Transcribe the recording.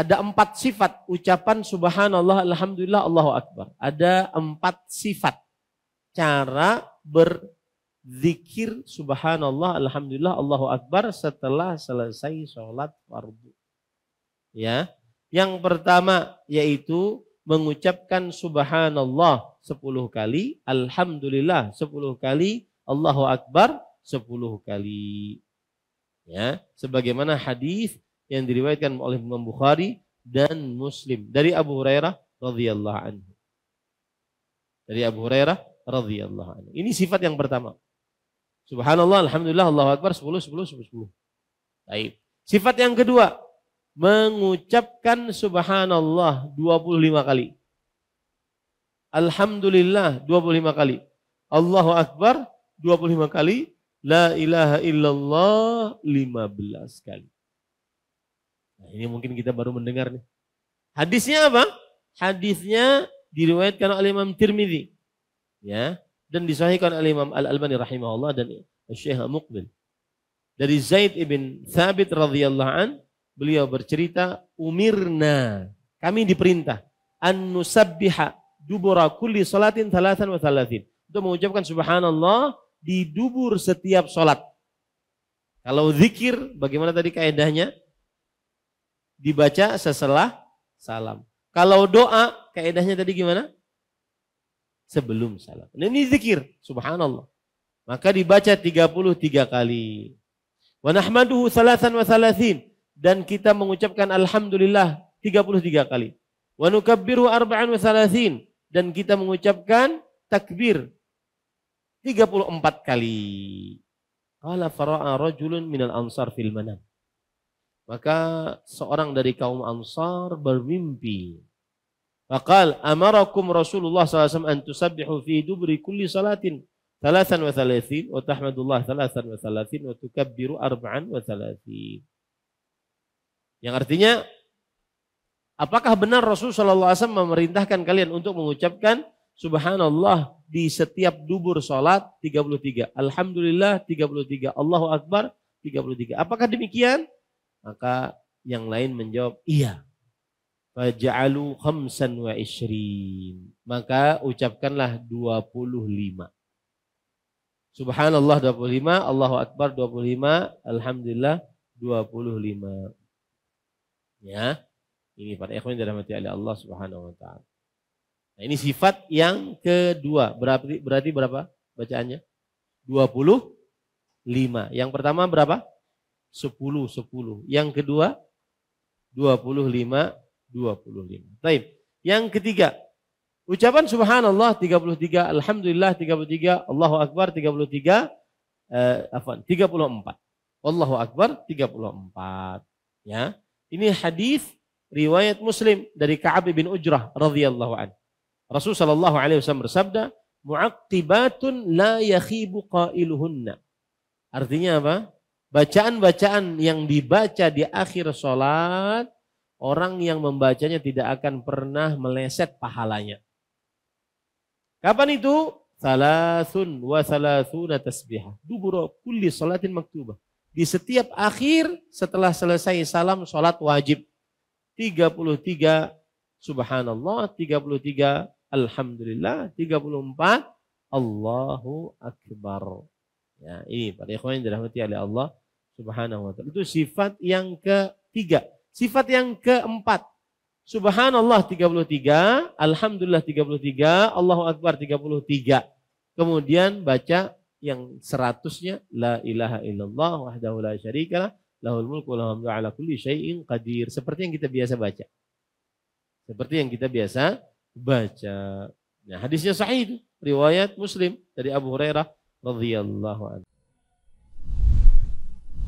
Ada empat sifat ucapan subhanallah, alhamdulillah, Allahu Akbar. Ada empat sifat cara berzikir subhanallah, alhamdulillah, Allahu Akbar setelah selesai sholat fardu. Ya, yang pertama yaitu mengucapkan subhanallah sepuluh kali, alhamdulillah sepuluh kali, Allahu Akbar sepuluh kali. Ya, sebagaimana hadis yang diriwayatkan oleh Imam Bukhari dan Muslim dari Abu Hurairah radhiyallahu anhu. Dari Abu Hurairah radhiyallahu anhu. Ini sifat yang pertama. Subhanallah, alhamdulillah, Allahu akbar 10 10 10. 10. Baik. Sifat yang kedua, mengucapkan subhanallah 25 kali. Alhamdulillah 25 kali. Allahu akbar 25 kali. La ilaha illallah 15 kali. Ini mungkin kita baru mendengar nih. Hadisnya apa? Hadisnya diriwayatkan oleh Imam Tirmidzi. Ya, dan disahihkan oleh Imam Al Albani rahimahullah dan Syekh Muqbil. Dari Zaid ibn Thabit radhiyallahu an, beliau bercerita, "Umirna, kami diperintah an nusabbiha dubura kulli salatin thalathan wa Untuk mengucapkan subhanallah di dubur setiap salat. Kalau zikir bagaimana tadi kaidahnya? dibaca seselah salam. Kalau doa, kaidahnya tadi gimana? Sebelum salam. Nah, ini zikir, subhanallah. Maka dibaca 33 kali. Wa nahmaduhu salasan wa salasin. Dan kita mengucapkan Alhamdulillah 33 kali. Wa nukabbiru arba'an wa salasin. Dan kita mengucapkan takbir 34 kali. Qala fara'a rajulun minal ansar fil manam. Maka seorang dari kaum Ansar bermimpi. Fakal amarakum Rasulullah SAW an tusabbihu fi dubri kulli salatin thalathan wa thalathin wa tahmadullah thalathan wa thalathin wa tukabbiru arba'an wa thalathin. Yang artinya apakah benar Rasul saw memerintahkan kalian untuk mengucapkan subhanallah di setiap dubur salat 33, alhamdulillah 33, Allahu akbar 33. Apakah demikian? Maka yang lain menjawab, iya. fajalu khamsan wa ishrin. Maka ucapkanlah 25. Subhanallah 25, Allahu Akbar 25, Alhamdulillah 25. Ya, ini pada ikhwan dirahmati oleh Allah Subhanahu wa taala. Nah, ini sifat yang kedua. Berarti berarti berapa bacaannya? 25. Yang pertama berapa? 10 10. Yang kedua 25 25. Baik. Yang ketiga ucapan subhanallah 33, alhamdulillah 33, Allahu akbar 33, eh, apa? 34. Allahu akbar 34. Ya. Ini hadis riwayat Muslim dari Ka'ab bin Ujrah radhiyallahu anhu. Rasul sallallahu alaihi wasallam bersabda, "Mu'aqqibatun la yakhibu qailuhunna." Artinya apa? Bacaan-bacaan yang dibaca di akhir sholat, orang yang membacanya tidak akan pernah meleset pahalanya. Kapan itu? Salasun wa salasuna tasbihah. Duburo kulli sholatin maktubah. Di setiap akhir setelah selesai salam sholat wajib. 33 subhanallah, 33 alhamdulillah, 34 Allahu akbar. Ya, ini para ikhwan yang dirahmati oleh Allah Subhanahu wa taala. Itu sifat yang ketiga. Sifat yang keempat. Subhanallah 33, alhamdulillah 33, Allahu akbar 33. Kemudian baca yang seratusnya la ilaha illallah wahdahu la syarikalah lahul mulku lahul ala kulli syai'in qadir seperti yang kita biasa baca seperti yang kita biasa baca nah hadisnya sahih itu riwayat muslim dari Abu Hurairah radhiyallahu anhu